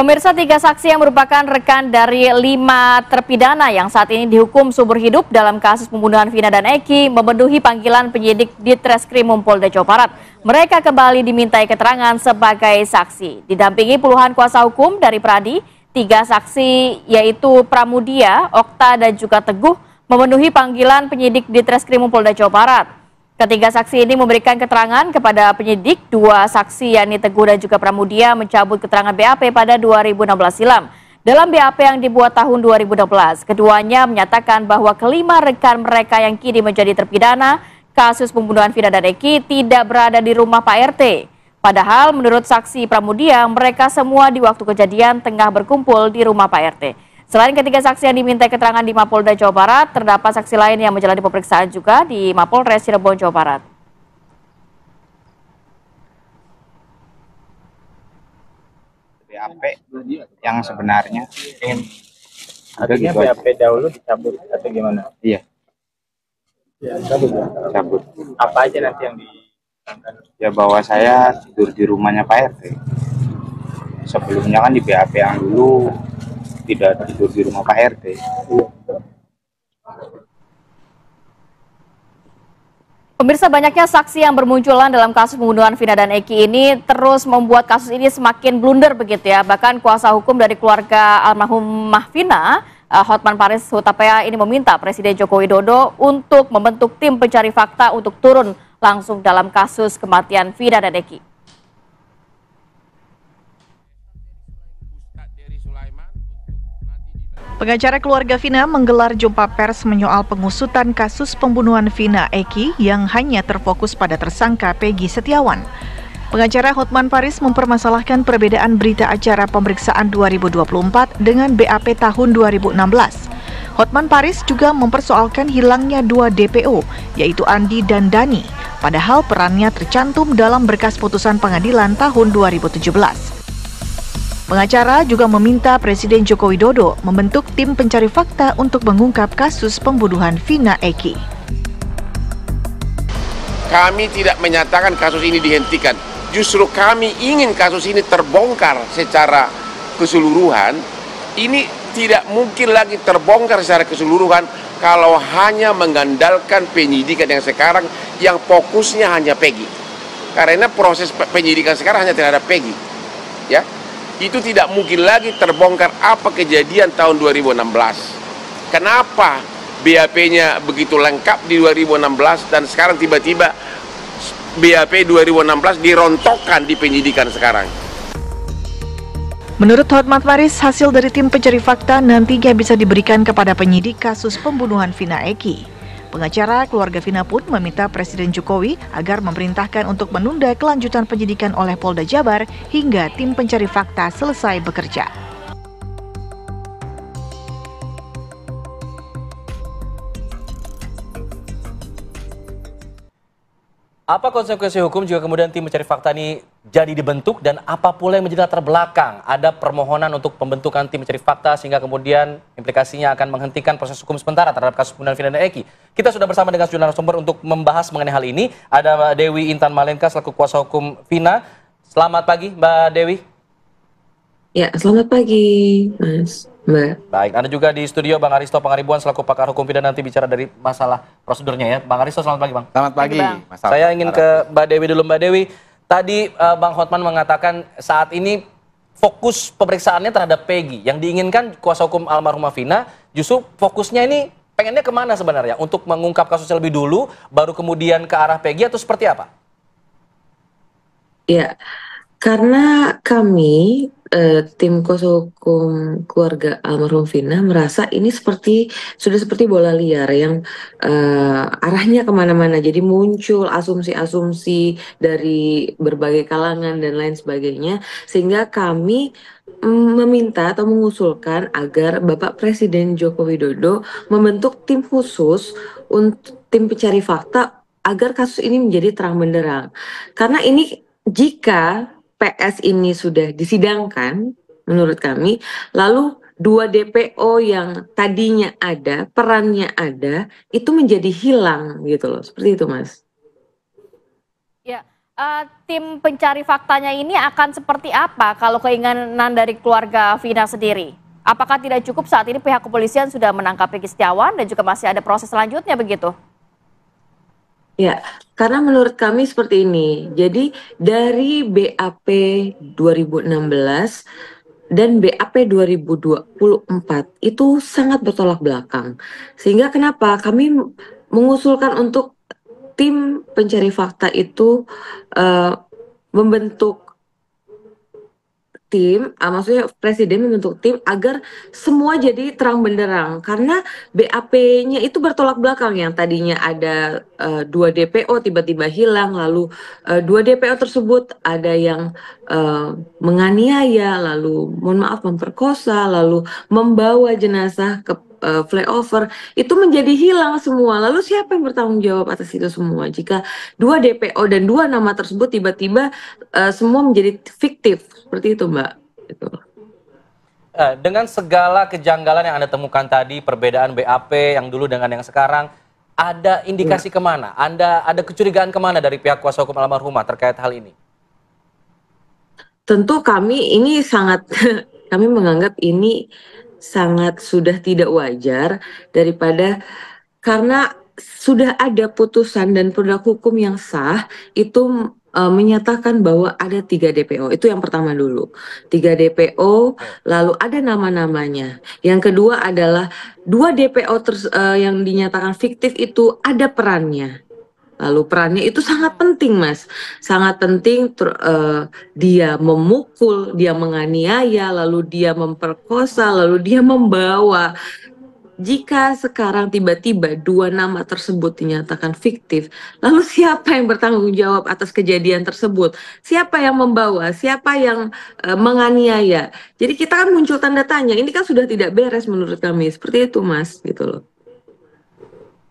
Pemirsa tiga saksi yang merupakan rekan dari lima terpidana yang saat ini dihukum subur hidup dalam kasus pembunuhan Vina dan Eki memenuhi panggilan penyidik di Treskrimum Polda Jawa Barat. Mereka kembali dimintai keterangan sebagai saksi. Didampingi puluhan kuasa hukum dari Pradi, tiga saksi yaitu Pramudia, Okta dan juga Teguh memenuhi panggilan penyidik di Treskrimum Polda Jawa Barat. Ketiga saksi ini memberikan keterangan kepada penyidik, dua saksi yakni Teguh dan juga Pramudia mencabut keterangan BAP pada 2016 silam. Dalam BAP yang dibuat tahun 2016, keduanya menyatakan bahwa kelima rekan mereka yang kini menjadi terpidana kasus pembunuhan Vina dan Eki tidak berada di rumah Pak RT. Padahal menurut saksi Pramudia, mereka semua di waktu kejadian tengah berkumpul di rumah Pak RT. Selain ketiga saksi yang diminta keterangan di Mapolda Jawa Barat, terdapat saksi lain yang menjalani pemeriksaan juga di Mapolres Cirebon Jawa Barat. BAP yang sebenarnya ingin artinya BAP dahulu dicabut atau gimana? Iya. Ya, cabut. Cabut. Apa aja nanti yang di Ya bahwa saya tidur di rumahnya Pak RT. Sebelumnya kan di BAP yang dulu tidak tidur di rumah Pak RT. Pemirsa banyaknya saksi yang bermunculan dalam kasus pembunuhan Vina dan Eki ini terus membuat kasus ini semakin blunder begitu ya. Bahkan kuasa hukum dari keluarga almarhum Vina, eh, Hotman Paris Hutapea ini meminta Presiden Joko Widodo untuk membentuk tim pencari fakta untuk turun langsung dalam kasus kematian Vina dan Eki. Pengacara keluarga Vina menggelar jumpa pers menyoal pengusutan kasus pembunuhan Vina Eki yang hanya terfokus pada tersangka Peggy Setiawan. Pengacara Hotman Paris mempermasalahkan perbedaan berita acara pemeriksaan 2024 dengan BAP tahun 2016. Hotman Paris juga mempersoalkan hilangnya dua DPO, yaitu Andi dan Dani, padahal perannya tercantum dalam berkas putusan pengadilan tahun 2017. Pengacara juga meminta Presiden Joko Widodo membentuk tim pencari fakta untuk mengungkap kasus pembunuhan Vina Eki. Kami tidak menyatakan kasus ini dihentikan. Justru kami ingin kasus ini terbongkar secara keseluruhan. Ini tidak mungkin lagi terbongkar secara keseluruhan kalau hanya mengandalkan penyidikan yang sekarang yang fokusnya hanya Peggy. Karena proses penyidikan sekarang hanya terhadap Peggy. Ya, itu tidak mungkin lagi terbongkar apa kejadian tahun 2016. Kenapa BAP-nya begitu lengkap di 2016 dan sekarang tiba-tiba BAP 2016 dirontokkan di penyidikan sekarang? Menurut Hotmat Maris, hasil dari tim pencari fakta nantinya bisa diberikan kepada penyidik kasus pembunuhan Vina Eki. Pengacara keluarga Vina pun meminta Presiden Jokowi agar memerintahkan untuk menunda kelanjutan penyidikan oleh Polda Jabar hingga tim pencari fakta selesai bekerja. Apa konsekuensi hukum jika kemudian tim mencari fakta ini jadi dibentuk dan apa pula yang menjadi latar belakang ada permohonan untuk pembentukan tim mencari fakta sehingga kemudian implikasinya akan menghentikan proses hukum sementara terhadap kasus pembunuhan Vina dan Eki. Kita sudah bersama dengan sejumlah narasumber untuk membahas mengenai hal ini. Ada Mbak Dewi Intan Malenka selaku kuasa hukum Vina. Selamat pagi Mbak Dewi. Ya, selamat pagi Mas. Nah. Baik, ada juga di studio Bang Aristo Pangaribuan selaku pakar hukum pidana nanti bicara dari masalah prosedurnya ya. Bang Aristo selamat pagi Bang. Selamat pagi. Bang. Saya ingin ke Mbak Dewi dulu Mbak Dewi. Tadi uh, Bang Hotman mengatakan saat ini fokus pemeriksaannya terhadap Peggy. Yang diinginkan kuasa hukum almarhumah Vina justru fokusnya ini pengennya kemana sebenarnya? Untuk mengungkap kasusnya lebih dulu, baru kemudian ke arah Peggy atau seperti apa? Ya, karena kami Eh, tim kuasa hukum keluarga almarhum Vina merasa ini seperti sudah seperti bola liar yang uh, arahnya kemana-mana. Jadi muncul asumsi-asumsi dari berbagai kalangan dan lain sebagainya, sehingga kami mm, meminta atau mengusulkan agar Bapak Presiden Joko Widodo membentuk tim khusus untuk tim pencari fakta agar kasus ini menjadi terang benderang. Karena ini jika PS ini sudah disidangkan menurut kami, lalu dua DPO yang tadinya ada, perannya ada, itu menjadi hilang gitu loh. Seperti itu, Mas. Ya, uh, tim pencari faktanya ini akan seperti apa kalau keinginan dari keluarga Vina sendiri? Apakah tidak cukup saat ini pihak kepolisian sudah menangkap Peggy Setiawan dan juga masih ada proses selanjutnya begitu? Ya, karena menurut kami seperti ini. Jadi dari BAP 2016 dan BAP 2024 itu sangat bertolak belakang. Sehingga kenapa kami mengusulkan untuk tim pencari fakta itu uh, membentuk tim, uh, maksudnya presiden membentuk tim agar semua jadi terang benderang karena BAP-nya itu bertolak belakang yang tadinya ada uh, dua DPO tiba-tiba hilang, lalu uh, dua DPO tersebut ada yang uh, menganiaya, lalu mohon maaf memperkosa, lalu membawa jenazah ke uh, flyover itu menjadi hilang semua. Lalu siapa yang bertanggung jawab atas itu semua? Jika dua DPO dan dua nama tersebut tiba-tiba uh, semua menjadi fiktif seperti itu, Mbak. Itu. Eh, dengan segala kejanggalan yang Anda temukan tadi, perbedaan BAP yang dulu dengan yang sekarang, ada indikasi ya. kemana? Anda ada kecurigaan kemana dari pihak kuasa hukum almarhumah terkait hal ini? Tentu kami ini sangat kami menganggap ini sangat sudah tidak wajar daripada karena sudah ada putusan dan produk hukum yang sah itu e, menyatakan bahwa ada tiga DPO. Itu yang pertama dulu. Tiga DPO, ya. lalu ada nama-namanya. Yang kedua adalah dua DPO ter, e, yang dinyatakan fiktif itu ada perannya Lalu perannya itu sangat penting, Mas. Sangat penting ter, uh, dia memukul, dia menganiaya, lalu dia memperkosa, lalu dia membawa jika sekarang tiba-tiba dua nama tersebut dinyatakan fiktif, lalu siapa yang bertanggung jawab atas kejadian tersebut? Siapa yang membawa? Siapa yang uh, menganiaya? Jadi kita kan muncul tanda tanya. Ini kan sudah tidak beres menurut kami. Seperti itu, Mas, gitu loh.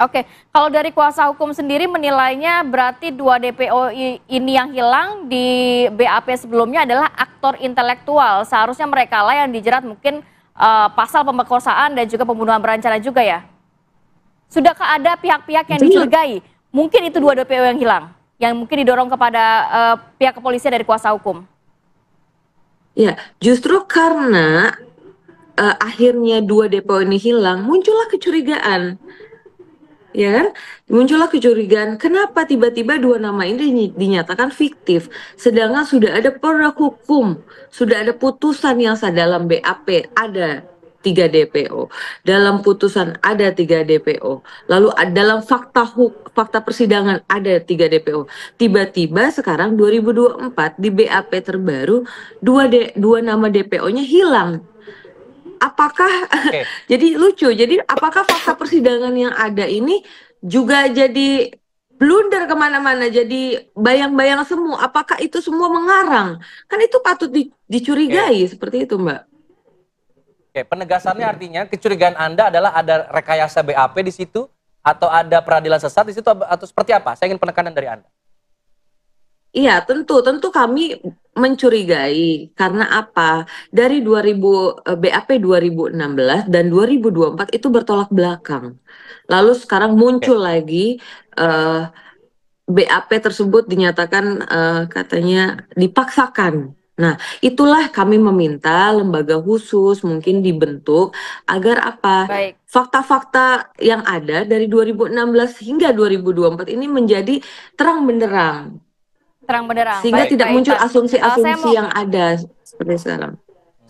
Oke, kalau dari kuasa hukum sendiri menilainya berarti dua DPO ini yang hilang di BAP sebelumnya adalah aktor intelektual. Seharusnya mereka lah yang dijerat mungkin uh, pasal pemerkosaan dan juga pembunuhan berencana juga ya. Sudahkah ada pihak-pihak yang dicurigai? Mungkin itu dua DPO yang hilang, yang mungkin didorong kepada uh, pihak kepolisian dari kuasa hukum. Ya, justru karena uh, akhirnya dua DPO ini hilang, muncullah kecurigaan ya kan? Muncullah kecurigaan, kenapa tiba-tiba dua nama ini dinyatakan fiktif, sedangkan sudah ada produk hukum, sudah ada putusan yang sah dalam BAP ada tiga DPO, dalam putusan ada tiga DPO, lalu dalam fakta huk, fakta persidangan ada tiga DPO. Tiba-tiba sekarang 2024 di BAP terbaru dua de, dua nama DPO-nya hilang apakah okay. jadi lucu. Jadi apakah fakta persidangan yang ada ini juga jadi blunder kemana-mana jadi bayang-bayang semua apakah itu semua mengarang kan itu patut di, dicurigai okay. seperti itu mbak Oke, okay, penegasannya artinya kecurigaan Anda adalah ada rekayasa BAP di situ atau ada peradilan sesat di situ atau seperti apa? Saya ingin penekanan dari Anda. Iya, tentu, tentu kami mencurigai karena apa? Dari 2000 BAP 2016 dan 2024 itu bertolak belakang. Lalu sekarang muncul okay. lagi uh, eh, BAP tersebut dinyatakan uh, katanya dipaksakan. Nah, itulah kami meminta lembaga khusus mungkin dibentuk agar apa? Fakta-fakta yang ada dari 2016 hingga 2024 ini menjadi terang benderang terang benderang. Sehingga baik, tidak baik, muncul asumsi-asumsi eh, yang ada seperti sekarang.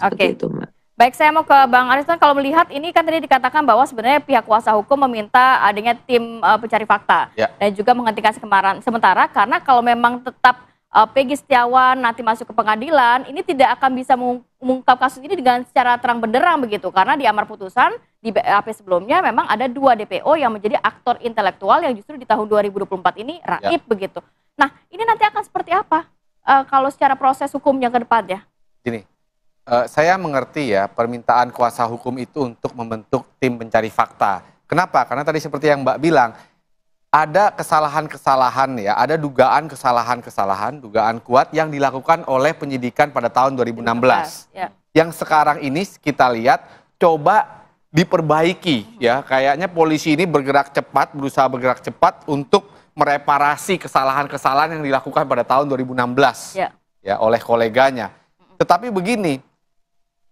Oke. Okay. Itu, Mbak. Baik, saya mau ke Bang Ariston. Kalau melihat ini kan tadi dikatakan bahwa sebenarnya pihak kuasa hukum meminta adanya tim uh, pencari fakta ya. dan juga menghentikan sekemaran sementara karena kalau memang tetap uh, Peggy Setiawan nanti masuk ke pengadilan, ini tidak akan bisa mengungkap kasus ini dengan secara terang benderang begitu karena di amar putusan di BAP sebelumnya memang ada dua DPO yang menjadi aktor intelektual yang justru di tahun 2024 ini ya. raib ya. begitu. Nah, ini nanti akan seperti apa uh, kalau secara proses hukumnya ke depannya? Gini, uh, saya mengerti ya permintaan kuasa hukum itu untuk membentuk tim pencari fakta. Kenapa? Karena tadi seperti yang Mbak bilang, ada kesalahan-kesalahan ya, ada dugaan kesalahan-kesalahan, dugaan kuat yang dilakukan oleh penyidikan pada tahun 2016. 2016 ya. Yang sekarang ini kita lihat coba diperbaiki ya, kayaknya polisi ini bergerak cepat, berusaha bergerak cepat untuk mereparasi kesalahan-kesalahan yang dilakukan pada tahun 2016 ya. ya oleh koleganya. Tetapi begini,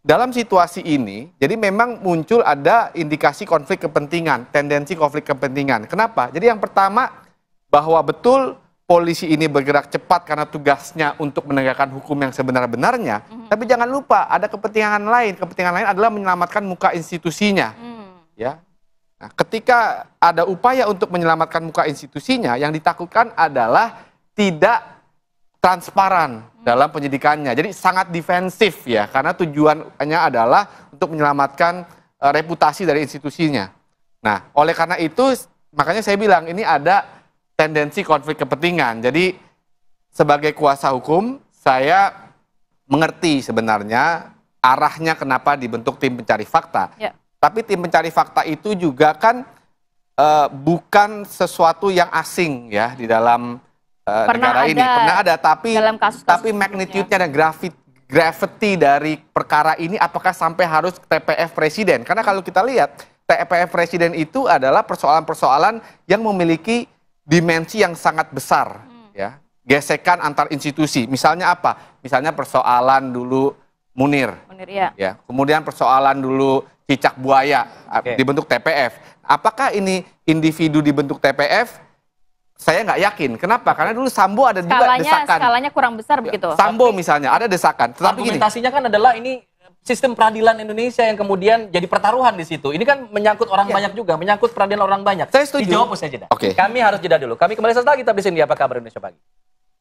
dalam situasi ini, jadi memang muncul ada indikasi konflik kepentingan, tendensi konflik kepentingan. Kenapa? Jadi yang pertama bahwa betul polisi ini bergerak cepat karena tugasnya untuk menegakkan hukum yang sebenar-benarnya, mm-hmm. tapi jangan lupa ada kepentingan lain. Kepentingan lain adalah menyelamatkan muka institusinya. Mm. Ya, Nah, ketika ada upaya untuk menyelamatkan muka institusinya, yang ditakutkan adalah tidak transparan hmm. dalam penyidikannya. Jadi sangat defensif ya, karena tujuannya adalah untuk menyelamatkan eh, reputasi dari institusinya. Nah, oleh karena itu makanya saya bilang ini ada tendensi konflik kepentingan. Jadi sebagai kuasa hukum, saya mengerti sebenarnya arahnya kenapa dibentuk tim pencari fakta. Ya. Tapi tim pencari fakta itu juga kan uh, bukan sesuatu yang asing ya di dalam uh, negara ini. Pernah ada tapi dalam tapi magnitude-nya dan grafit gravity dari perkara ini apakah sampai harus TPF presiden? Karena kalau kita lihat TPF presiden itu adalah persoalan-persoalan yang memiliki dimensi yang sangat besar hmm. ya. Gesekan antar institusi. Misalnya apa? Misalnya persoalan dulu Munir. Munir ya. ya. Kemudian persoalan dulu cicak buaya okay. dibentuk TPF. Apakah ini individu dibentuk TPF? Saya nggak yakin. Kenapa? Karena dulu Sambo ada skalanya, juga desakan. Skalanya kurang besar begitu. Ya, Sambo misalnya ada desakan. Tetapi argumentasinya gini, kan adalah ini sistem peradilan Indonesia yang kemudian jadi pertaruhan di situ. Ini kan menyangkut orang ya. banyak juga, menyangkut peradilan orang banyak. Saya setuju. Dijawab usai jeda. Oke. Okay. Kami harus jeda dulu. Kami kembali setelah kita di sini. Apa kabar Indonesia pagi?